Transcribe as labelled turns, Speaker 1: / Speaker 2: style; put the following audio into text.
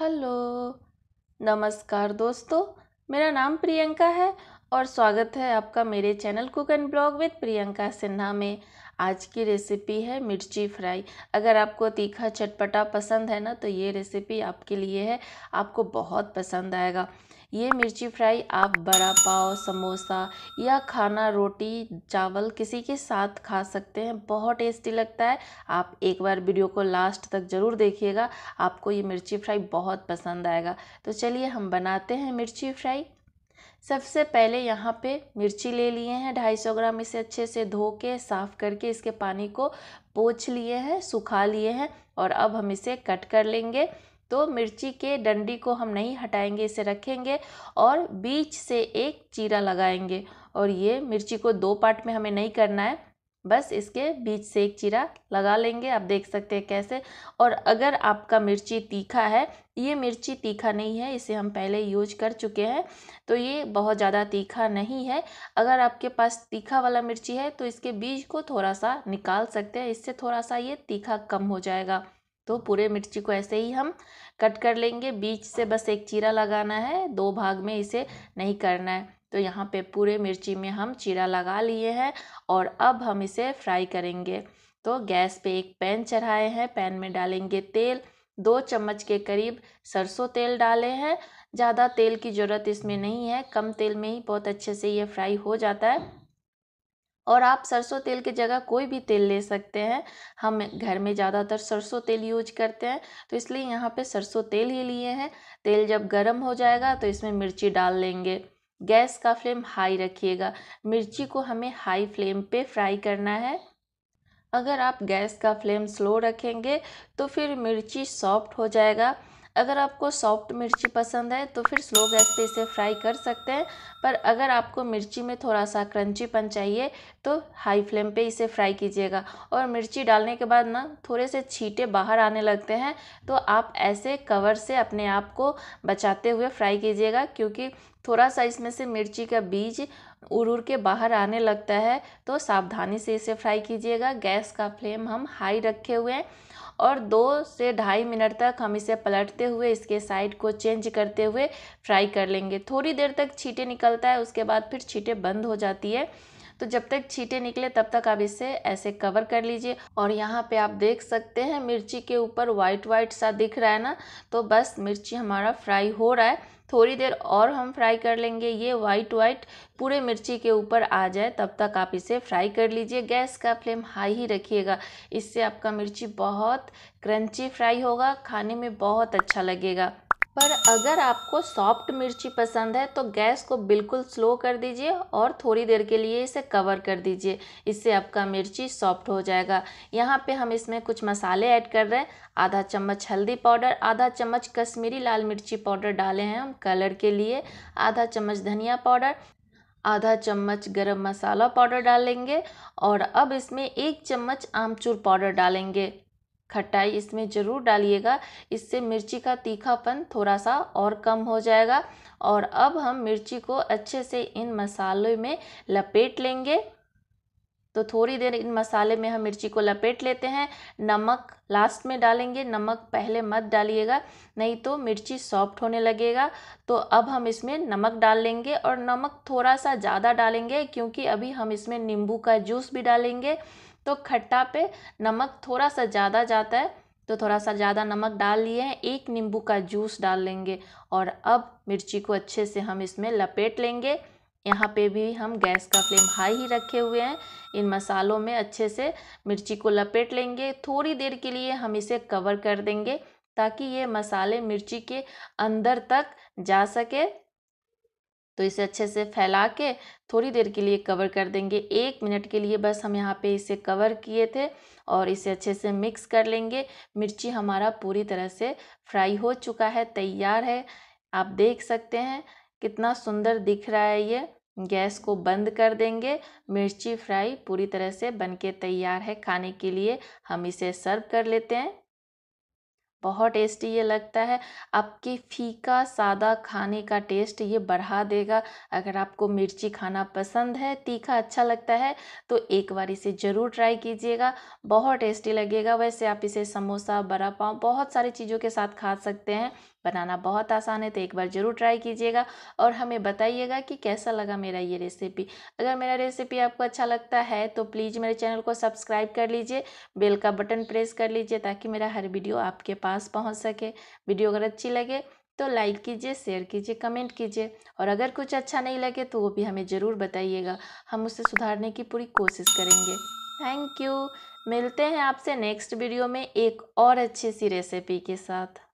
Speaker 1: hello नमस्कार दोस्तों मेरा नाम प्रियंका है और स्वागत है आपका मेरे channel cook and blog with Priyanka Sinha में आज की रेसिपी है मिर्ची फ्राई अगर आपको तीखा चटपटा पसंद है ना तो ये रेसिपी आपके लिए है आपको बहुत पसंद आएगा ये मिर्ची फ्राई आप बड़ा पाव समोसा या खाना रोटी चावल किसी के साथ खा सकते हैं बहुत टेस्टी लगता है आप एक बार वीडियो को लास्ट तक ज़रूर देखिएगा आपको ये मिर्ची फ्राई बहुत पसंद आएगा तो चलिए हम बनाते हैं मिर्ची फ्राई सबसे पहले यहाँ पे मिर्ची ले लिए हैं ढाई सौ ग्राम इसे अच्छे से धो के साफ़ करके इसके पानी को पोछ लिए हैं सुखा लिए हैं और अब हम इसे कट कर लेंगे तो मिर्ची के डंडी को हम नहीं हटाएंगे इसे रखेंगे और बीच से एक चीरा लगाएंगे और ये मिर्ची को दो पार्ट में हमें नहीं करना है बस इसके बीच से एक चीरा लगा लेंगे आप देख सकते हैं कैसे और अगर आपका मिर्ची तीखा है ये मिर्ची तीखा नहीं है इसे हम पहले यूज कर चुके हैं तो ये बहुत ज़्यादा तीखा नहीं है अगर आपके पास तीखा वाला मिर्ची है तो इसके बीज को थोड़ा सा निकाल सकते हैं इससे थोड़ा सा ये तीखा कम हो जाएगा तो पूरे मिर्ची को ऐसे ही हम कट कर लेंगे बीच से बस एक चीरा लगाना है दो भाग में इसे नहीं करना है तो यहाँ पे पूरे मिर्ची में हम चीरा लगा लिए हैं और अब हम इसे फ्राई करेंगे तो गैस पे एक पैन चढ़ाए हैं पैन में डालेंगे तेल दो चम्मच के करीब सरसों तेल डाले हैं ज़्यादा तेल की ज़रूरत इसमें नहीं है कम तेल में ही बहुत अच्छे से ये फ्राई हो जाता है और आप सरसों तेल के जगह कोई भी तेल ले सकते हैं हम घर में ज़्यादातर सरसों तेल यूज करते हैं तो इसलिए यहाँ पे सरसों तेल ही लिए हैं तेल जब गर्म हो जाएगा तो इसमें मिर्ची डाल लेंगे गैस का फ्लेम हाई रखिएगा मिर्ची को हमें हाई फ्लेम पे फ्राई करना है अगर आप गैस का फ्लेम स्लो रखेंगे तो फिर मिर्ची सॉफ्ट हो जाएगा अगर आपको सॉफ्ट मिर्ची पसंद है तो फिर स्लो गैस पे इसे फ्राई कर सकते हैं पर अगर आपको मिर्ची में थोड़ा सा क्रंचीपन चाहिए तो हाई फ्लेम पे इसे फ्राई कीजिएगा और मिर्ची डालने के बाद ना थोड़े से छींटे बाहर आने लगते हैं तो आप ऐसे कवर से अपने आप को बचाते हुए फ्राई कीजिएगा क्योंकि थोड़ा सा इसमें से मिर्ची का बीज उड़ उड़ के बाहर आने लगता है तो सावधानी से इसे फ्राई कीजिएगा गैस का फ्लेम हम हाई रखे हुए हैं और दो से ढाई मिनट तक हम इसे पलटते हुए इसके साइड को चेंज करते हुए फ्राई कर लेंगे थोड़ी देर तक छीटे निकलता है उसके बाद फिर छीटे बंद हो जाती है तो जब तक छींटे निकले तब तक आप इसे ऐसे कवर कर लीजिए और यहाँ पे आप देख सकते हैं मिर्ची के ऊपर वाइट वाइट सा दिख रहा है ना तो बस मिर्ची हमारा फ्राई हो रहा है थोड़ी देर और हम फ्राई कर लेंगे ये वाइट वाइट पूरे मिर्ची के ऊपर आ जाए तब तक आप इसे फ्राई कर लीजिए गैस का फ्लेम हाई ही रखिएगा इससे आपका मिर्ची बहुत क्रंची फ्राई होगा खाने में बहुत अच्छा लगेगा पर अगर आपको सॉफ्ट मिर्ची पसंद है तो गैस को बिल्कुल स्लो कर दीजिए और थोड़ी देर के लिए इसे कवर कर दीजिए इससे आपका मिर्ची सॉफ्ट हो जाएगा यहाँ पे हम इसमें कुछ मसाले ऐड कर रहे हैं आधा चम्मच हल्दी पाउडर आधा चम्मच कश्मीरी लाल मिर्ची पाउडर डाले हैं हम कलर के लिए आधा चम्मच धनिया पाउडर आधा चम्मच गरम मसाला पाउडर डालेंगे और अब इसमें एक चम्मच आमचूर पाउडर डालेंगे खटाई इसमें ज़रूर डालिएगा इससे मिर्ची का तीखापन थोड़ा सा और कम हो जाएगा और अब हम मिर्ची को अच्छे से इन मसालों में लपेट लेंगे तो थोड़ी देर इन मसाले में हम मिर्ची को लपेट लेते हैं नमक लास्ट में डालेंगे नमक पहले मत डालिएगा नहीं तो मिर्ची सॉफ्ट होने लगेगा तो अब हम इसमें नमक डाल लेंगे और नमक थोड़ा सा ज़्यादा डालेंगे क्योंकि अभी हम इसमें नींबू का जूस भी डालेंगे तो खट्टा पे नमक थोड़ा सा ज़्यादा जाता है तो थोड़ा सा ज़्यादा नमक डाल लिए हैं एक नींबू का जूस डाल लेंगे और अब मिर्ची को अच्छे से हम इसमें लपेट लेंगे यहाँ पे भी हम गैस का फ्लेम हाई ही रखे हुए हैं इन मसालों में अच्छे से मिर्ची को लपेट लेंगे थोड़ी देर के लिए हम इसे कवर कर देंगे ताकि ये मसाले मिर्ची के अंदर तक जा सके तो इसे अच्छे से फैला के थोड़ी देर के लिए कवर कर देंगे एक मिनट के लिए बस हम यहाँ पे इसे कवर किए थे और इसे अच्छे से मिक्स कर लेंगे मिर्ची हमारा पूरी तरह से फ्राई हो चुका है तैयार है आप देख सकते हैं कितना सुंदर दिख रहा है ये गैस को बंद कर देंगे मिर्ची फ्राई पूरी तरह से बनके तैयार है खाने के लिए हम इसे सर्व कर लेते हैं बहुत टेस्टी ये लगता है आपके फीका सादा खाने का टेस्ट ये बढ़ा देगा अगर आपको मिर्ची खाना पसंद है तीखा अच्छा लगता है तो एक बार इसे ज़रूर ट्राई कीजिएगा बहुत टेस्टी लगेगा वैसे आप इसे समोसा बड़ा पाव बहुत सारी चीज़ों के साथ खा सकते हैं बनाना बहुत आसान है तो एक बार ज़रूर ट्राई कीजिएगा और हमें बताइएगा कि कैसा लगा मेरा ये रेसिपी अगर मेरा रेसिपी आपको अच्छा लगता है तो प्लीज़ मेरे चैनल को सब्सक्राइब कर लीजिए बेल का बटन प्रेस कर लीजिए ताकि मेरा हर वीडियो आपके पास पास पहुंच सके वीडियो अगर अच्छी लगे तो लाइक कीजिए शेयर कीजिए कमेंट कीजिए और अगर कुछ अच्छा नहीं लगे तो वो भी हमें ज़रूर बताइएगा हम उसे सुधारने की पूरी कोशिश करेंगे थैंक यू मिलते हैं आपसे नेक्स्ट वीडियो में एक और अच्छी सी रेसिपी के साथ